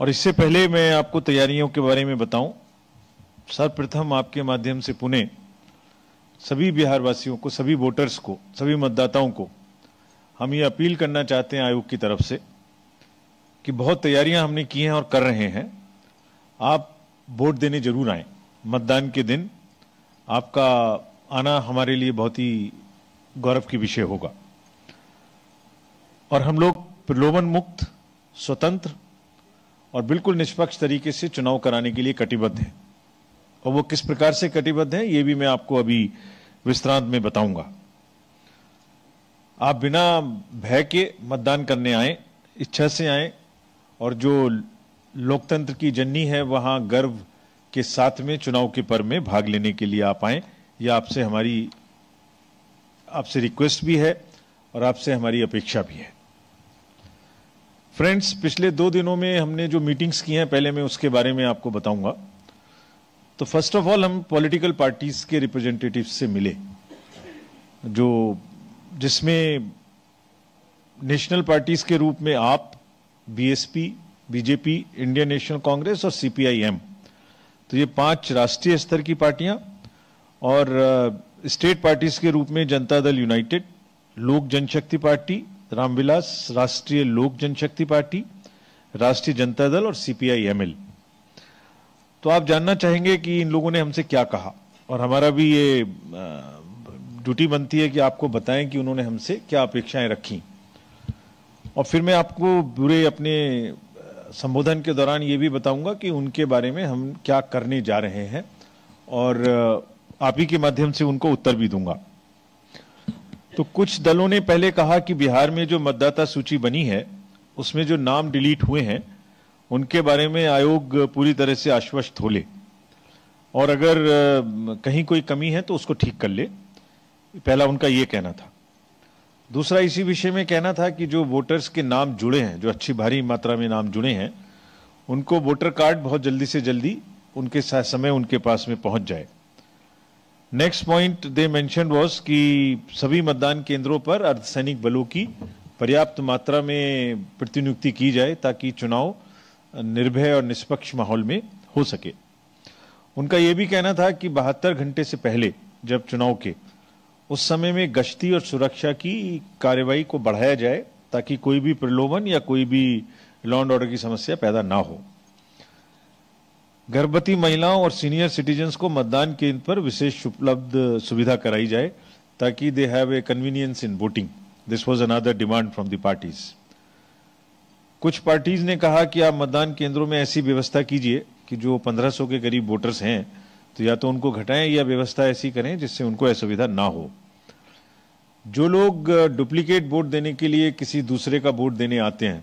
और इससे पहले मैं आपको तैयारियों के बारे में बताऊं सर्वप्रथम आपके माध्यम से पुणे सभी बिहार वासियों को सभी वोटर्स को सभी मतदाताओं को हम ये अपील करना चाहते हैं आयोग की तरफ से कि बहुत तैयारियां हमने की हैं और कर रहे हैं आप वोट देने जरूर आए मतदान के दिन आपका आना हमारे लिए बहुत ही गौरव की विषय होगा और हम लोग प्रलोभन मुक्त स्वतंत्र और बिल्कुल निष्पक्ष तरीके से चुनाव कराने के लिए कटिबद्ध है और वो किस प्रकार से कटिबद्ध है ये भी मैं आपको अभी विस्तार में बताऊंगा आप बिना भय के मतदान करने आए इच्छा से आए और जो लोकतंत्र की जननी है वहां गर्व के साथ में चुनाव के पर्व में भाग लेने के लिए आप आए यह आपसे हमारी आपसे रिक्वेस्ट भी है और आपसे हमारी अपेक्षा भी है फ्रेंड्स पिछले दो दिनों में हमने जो मीटिंग्स की हैं पहले मैं उसके बारे में आपको बताऊंगा तो फर्स्ट ऑफ ऑल हम पॉलिटिकल पार्टीज के रिप्रेजेंटेटिव से मिले जो जिसमें नेशनल पार्टीज के रूप में आप बीएसपी बीजेपी इंडियन नेशनल कांग्रेस और सीपीआईएम तो ये पांच राष्ट्रीय स्तर की पार्टियां और स्टेट uh, पार्टीज के रूप में जनता दल यूनाइटेड लोक जनशक्ति पार्टी रामविलास राष्ट्रीय लोक जनशक्ति पार्टी राष्ट्रीय जनता दल और सीपीआई एमएल तो आप जानना चाहेंगे कि इन लोगों ने हमसे क्या कहा और हमारा भी ये ड्यूटी बनती है कि आपको बताएं कि उन्होंने हमसे क्या अपेक्षाएं रखी और फिर मैं आपको पूरे अपने संबोधन के दौरान ये भी बताऊंगा कि उनके बारे में हम क्या करने जा रहे हैं और आप ही के माध्यम से उनको उत्तर भी दूंगा तो कुछ दलों ने पहले कहा कि बिहार में जो मतदाता सूची बनी है उसमें जो नाम डिलीट हुए हैं उनके बारे में आयोग पूरी तरह से आश्वस्त हो ले और अगर कहीं कोई कमी है तो उसको ठीक कर ले पहला उनका ये कहना था दूसरा इसी विषय में कहना था कि जो वोटर्स के नाम जुड़े हैं जो अच्छी भारी मात्रा में नाम जुड़े हैं उनको वोटर कार्ड बहुत जल्दी से जल्दी उनके समय उनके पास में पहुंच जाए next point they mention was कि सभी मतदान केंद्रों पर अर्धसैनिक बलों की पर्याप्त मात्रा में प्रतिनियुक्ति की जाए ताकि चुनाव निर्भय और निष्पक्ष माहौल में हो सके उनका यह भी कहना था कि बहत्तर घंटे से पहले जब चुनाव के उस समय में गश्ती और सुरक्षा की कार्रवाई को बढ़ाया जाए ताकि कोई भी प्रलोभन या कोई भी लॉ एंड ऑर्डर की समस्या पैदा ना हो गर्भवती महिलाओं और सीनियर सिटीजन्स को मतदान केंद्र पर विशेष उपलब्ध सुविधा कराई जाए ताकि they have a convenience in voting this was another demand from parties कुछ पार्टीज ने कहा कि आप मतदान केंद्रों में ऐसी व्यवस्था कीजिए कि जो 1500 के करीब वोटर्स हैं तो या तो उनको घटाएं या व्यवस्था ऐसी करें जिससे उनको असुविधा ना हो जो लोग डुप्लीकेट वोट देने के लिए किसी दूसरे का वोट देने आते हैं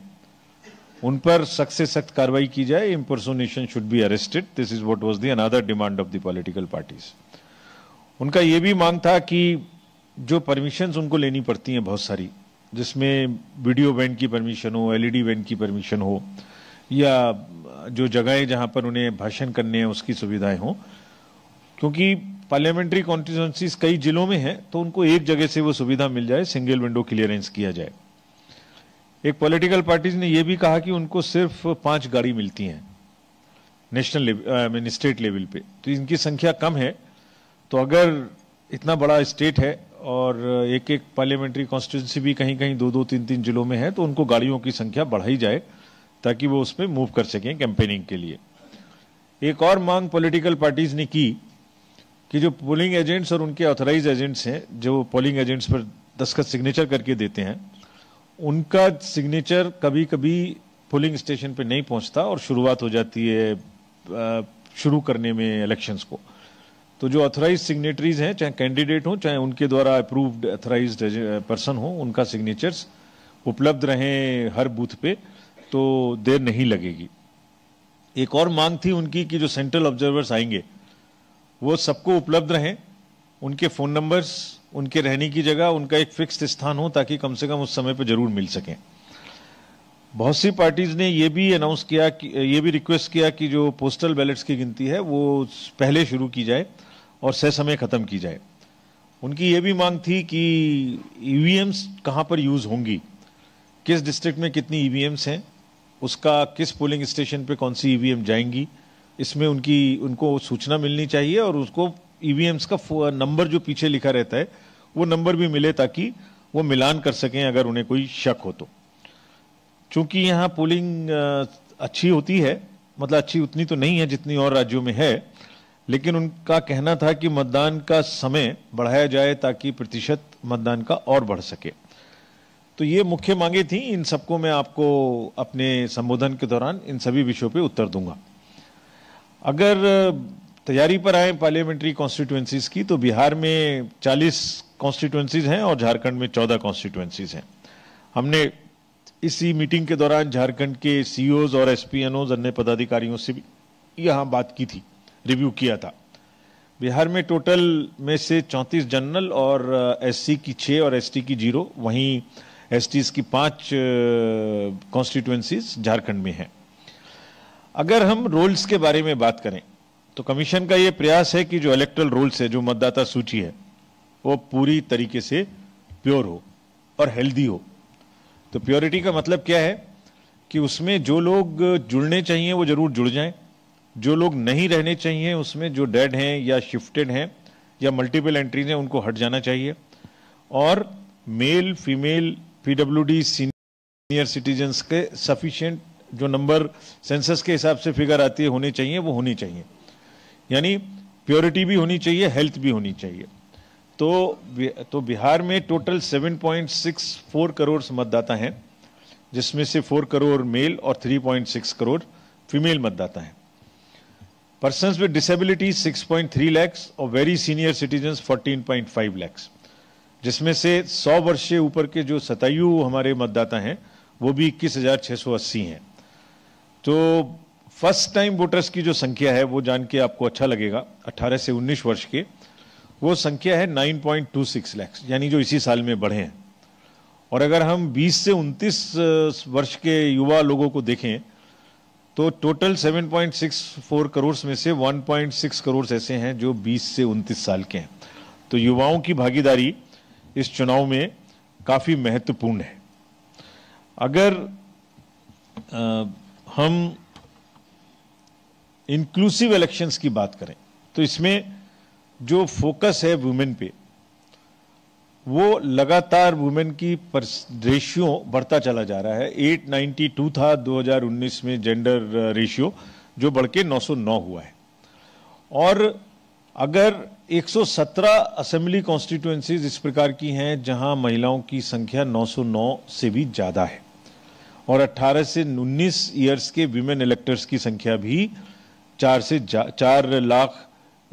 उन पर सख्त से सख्त कार्रवाई की जाए impersonation should be arrested this is what was the another demand of the political parties उनका यह भी मांग था कि जो परमिशन उनको लेनी पड़ती हैं बहुत सारी जिसमें वीडियो बैंड की परमिशन हो एलईडी बैंड e की परमिशन हो या जो जगहें जहां पर उन्हें भाषण करने हैं उसकी सुविधाएं हों क्योंकि पार्लियामेंट्री कॉन्स्टिट्यूंसीज कई जिलों में हैं तो उनको एक जगह से वो सुविधा मिल जाए सिंगल विंडो क्लियरेंस किया जाए एक पॉलिटिकल पार्टीज ने यह भी कहा कि उनको सिर्फ पांच गाड़ी मिलती हैं नेशनल लेवल स्टेट लेवल पे तो इनकी संख्या कम है तो अगर इतना बड़ा स्टेट है और एक एक पार्लियामेंट्री कॉन्स्टिट्यूंसी भी कहीं कहीं दो दो तीन तीन जिलों में है तो उनको गाड़ियों की संख्या बढ़ाई जाए ताकि वो उसमें मूव कर सकें कैंपेनिंग के लिए एक और मांग पॉलिटिकल पार्टीज ने की कि जो पोलिंग एजेंट्स और उनके ऑथराइज एजेंट्स हैं जो पोलिंग एजेंट्स पर दस्खत सिग्नेचर करके देते हैं उनका सिग्नेचर कभी कभी पोलिंग स्टेशन पे नहीं पहुंचता और शुरुआत हो जाती है शुरू करने में इलेक्शंस को तो जो ऑथराइज सिग्नेटरीज हैं चाहे कैंडिडेट हों चाहे उनके द्वारा अप्रूव्ड ऑथराइज पर्सन हो उनका सिग्नेचर्स उपलब्ध रहें हर बूथ पे तो देर नहीं लगेगी एक और मांग थी उनकी कि जो सेंट्रल ऑब्जर्वर्स आएंगे वो सबको उपलब्ध रहें उनके फ़ोन नंबर्स उनके रहने की जगह उनका एक फिक्स्ड स्थान हो ताकि कम से कम उस समय पर जरूर मिल सकें बहुत सी पार्टीज़ ने ये भी अनाउंस किया कि ये भी रिक्वेस्ट किया कि जो पोस्टल बैलेट्स की गिनती है वो पहले शुरू की जाए और सह समय ख़त्म की जाए उनकी ये भी मांग थी कि ई e कहाँ पर यूज़ होंगी किस डिस्ट्रिक्ट में कितनी ई e हैं उसका किस पोलिंग स्टेशन पे कौन सी ई e जाएंगी इसमें उनकी उनको सूचना मिलनी चाहिए और उसको ईवीएम्स e का नंबर जो पीछे लिखा रहता है वो नंबर भी मिले ताकि वो मिलान कर सकें अगर उन्हें कोई शक हो तो चूंकि यहाँ पोलिंग अच्छी होती है मतलब अच्छी उतनी तो नहीं है जितनी और राज्यों में है लेकिन उनका कहना था कि मतदान का समय बढ़ाया जाए ताकि प्रतिशत मतदान का और बढ़ सके तो ये मुख्य मांगे थी इन सबको मैं आपको अपने संबोधन के दौरान इन सभी विषयों पे उत्तर दूंगा अगर तैयारी पर आए पार्लियामेंट्री कॉन्स्टिट्युएंसीज की तो बिहार में 40 कॉन्स्टिट्युएंसीज हैं और झारखंड में 14 कॉन्स्टिट्युएंसीज हैं हमने इसी मीटिंग के दौरान झारखंड के सीईओज e और एसपीएनओज अन्य पदाधिकारियों से भी यहाँ बात की थी रिव्यू किया था बिहार में टोटल में से 34 जनरल और एससी uh, की 6 और एसटी की जीरो वहीं एसटीज की पांच कॉन्स्टिट्यूएंसीज uh, झारखंड में हैं अगर हम रोल्स के बारे में बात करें तो कमीशन का ये प्रयास है कि जो इलेक्ट्रल रूल्स है जो मतदाता सूची है वो पूरी तरीके से प्योर हो और हेल्दी हो तो प्योरिटी का मतलब क्या है कि उसमें जो लोग जुड़ने चाहिए वो जरूर जुड़ जाएं जो लोग नहीं रहने चाहिए उसमें जो डेड हैं या शिफ्टेड हैं या मल्टीपल एंट्रीज हैं उनको हट जाना चाहिए और male female PWD senior citizens के सफिशेंट जो नंबर सेंसस के हिसाब से फिगर आती है होने चाहिए वो होनी चाहिए यानी प्योरिटी भी होनी चाहिए हेल्थ भी होनी चाहिए तो तो बिहार में टोटल 7.64 करोड़ मतदाता हैं जिसमें से 4 करोड़ मेल और 3.6 करोड़ फीमेल मतदाता हैं पर्सन विद डिसेबिलिटी 6.3 लैक्स और वेरी सीनियर सिटीजन 14.5 लैक्स जिसमें से 100 वर्ष से ऊपर के जो सतायु हमारे मतदाता हैं वो भी इक्कीस हैं तो फर्स्ट टाइम वोटर्स की जो संख्या है वो जान के आपको अच्छा लगेगा 18 से 19 वर्ष के वो संख्या है 9.26 लैक्स यानी जो इसी साल में बढ़े हैं और अगर हम 20 से 29 वर्ष के युवा लोगों को देखें तो टोटल 7.64 करोड़ में से 1.6 करोड़ ऐसे हैं जो 20 से 29 साल के हैं तो युवाओं की भागीदारी इस चुनाव में काफ़ी महत्वपूर्ण है अगर आ, हम इंक्लूसिव इलेक्शंस की बात करें तो इसमें जो फोकस है वुमेन पे वो लगातार वुमेन की रेशियो बढ़ता चला जा रहा है 892 था 2019 में जेंडर रेशियो uh, जो बढ़ के 909 हुआ है और अगर 117 असेंबली कॉन्स्टिट्यूएंसीज इस प्रकार की हैं जहां महिलाओं की संख्या 909 से भी ज़्यादा है और 18 से 19 ईयर्स के वुमेन इलेक्टर्स की संख्या भी चार से चार लाख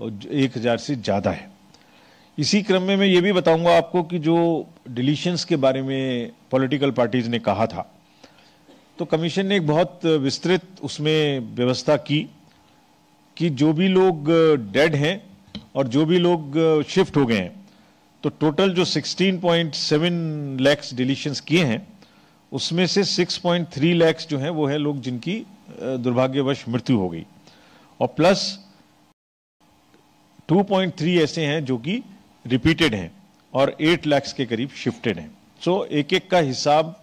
एक हज़ार से ज़्यादा है इसी क्रम में मैं ये भी बताऊंगा आपको कि जो डिलीशंस के बारे में पॉलिटिकल पार्टीज़ ने कहा था तो कमीशन ने एक बहुत विस्तृत उसमें व्यवस्था की कि जो भी लोग डेड हैं और जो भी लोग शिफ्ट हो गए हैं तो टोटल जो 16.7 लैक्स डिलीशंस किए हैं उसमें से 6.3 लैक्स जो हैं वो है लोग जिनकी दुर्भाग्यवश मृत्यु हो गई और प्लस 2.3 ऐसे हैं जो कि रिपीटेड हैं और 8 लैक्स के करीब शिफ्टेड हैं सो so, एक एक का हिसाब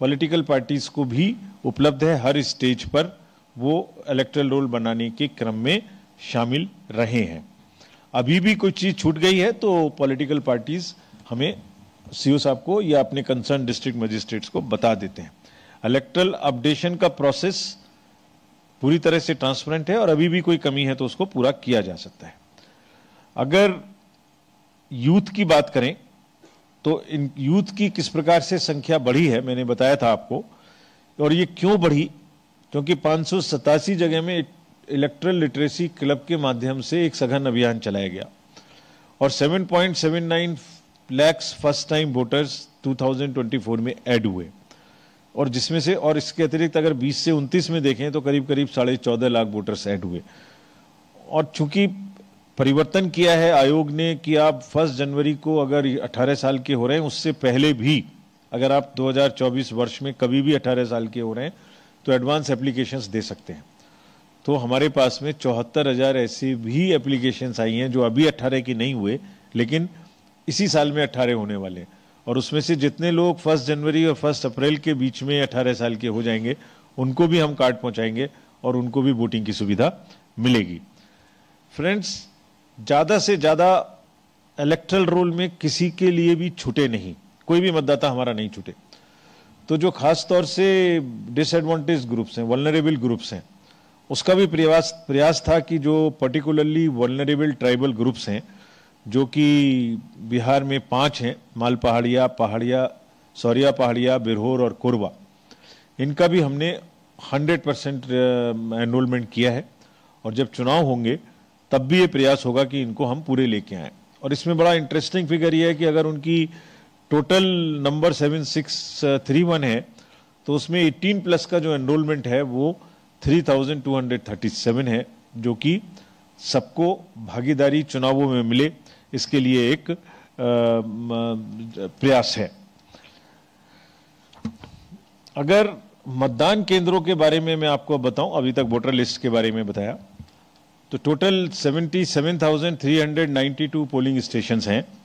पॉलिटिकल पार्टीज को भी उपलब्ध है हर स्टेज पर वो इलेक्ट्रल रोल बनाने के क्रम में शामिल रहे हैं अभी भी कोई चीज़ छूट गई है तो पॉलिटिकल पार्टीज हमें सीओ e साहब को या अपने कंसर्न डिस्ट्रिक्ट मजिस्ट्रेट्स को बता देते हैं इलेक्ट्रल अपडेशन का प्रोसेस पूरी तरह से ट्रांसपेरेंट है और अभी भी कोई कमी है तो उसको पूरा किया जा सकता है अगर यूथ की बात करें तो इन यूथ की किस प्रकार से संख्या बढ़ी है मैंने बताया था आपको और ये क्यों बढ़ी क्योंकि पांच जगह में इलेक्ट्रल लिटरेसी क्लब के माध्यम से एक सघन अभियान चलाया गया और 7.79 लाख फर्स्ट टाइम वोटर्स 2024 में ऐड हुए और जिसमें से और इसके अतिरिक्त अगर 20 से 29 में देखें तो करीब करीब साढ़े चौदह लाख वोटर्स ऐड हुए और चूंकि परिवर्तन किया है आयोग ने कि आप फर्स्ट जनवरी को अगर 18 साल के हो रहे हैं उससे पहले भी अगर आप 2024 वर्ष में कभी भी 18 साल के हो रहे हैं तो एडवांस एप्लीकेशंस दे सकते हैं तो हमारे पास में चौहत्तर हज़ार भी एप्लीकेशन आई हैं जो अभी अट्ठारह के नहीं हुए लेकिन इसी साल में अट्ठारह होने वाले हैं और उसमें से जितने लोग फर्स्ट जनवरी और फर्स्ट अप्रैल के बीच में अठारह साल के हो जाएंगे उनको भी हम कार्ड पहुंचाएंगे और उनको भी वोटिंग की सुविधा मिलेगी फ्रेंड्स ज़्यादा से ज़्यादा इलेक्ट्रल रोल में किसी के लिए भी छूटे नहीं कोई भी मतदाता हमारा नहीं छूटे तो जो खास तौर से डिसएडवांटेज ग्रुप्स हैं वलनरेबल ग्रुप्स हैं उसका भी प्रयास प्रयास था कि जो पर्टिकुलरली वलनरेबल ट्राइबल ग्रुप्स हैं जो कि बिहार में पांच हैं माल पहाड़िया पहाड़िया सौरिया पहाड़िया बिरहोर और कोरबा इनका भी हमने 100 परसेंट एनरोलमेंट किया है और जब चुनाव होंगे तब भी ये प्रयास होगा कि इनको हम पूरे लेके आए और इसमें बड़ा इंटरेस्टिंग फिगर ये है कि अगर उनकी total number seven six three one है तो उसमें एटीन प्लस का जो एनरोलमेंट है वो three thousand two hundred thirty seven है जो कि सबको भागीदारी चुनावों में मिले इसके लिए एक प्रयास है अगर मतदान केंद्रों के बारे में मैं आपको बताऊं अभी तक वोटर लिस्ट के बारे में बताया तो टोटल 77,392 पोलिंग स्टेशंस हैं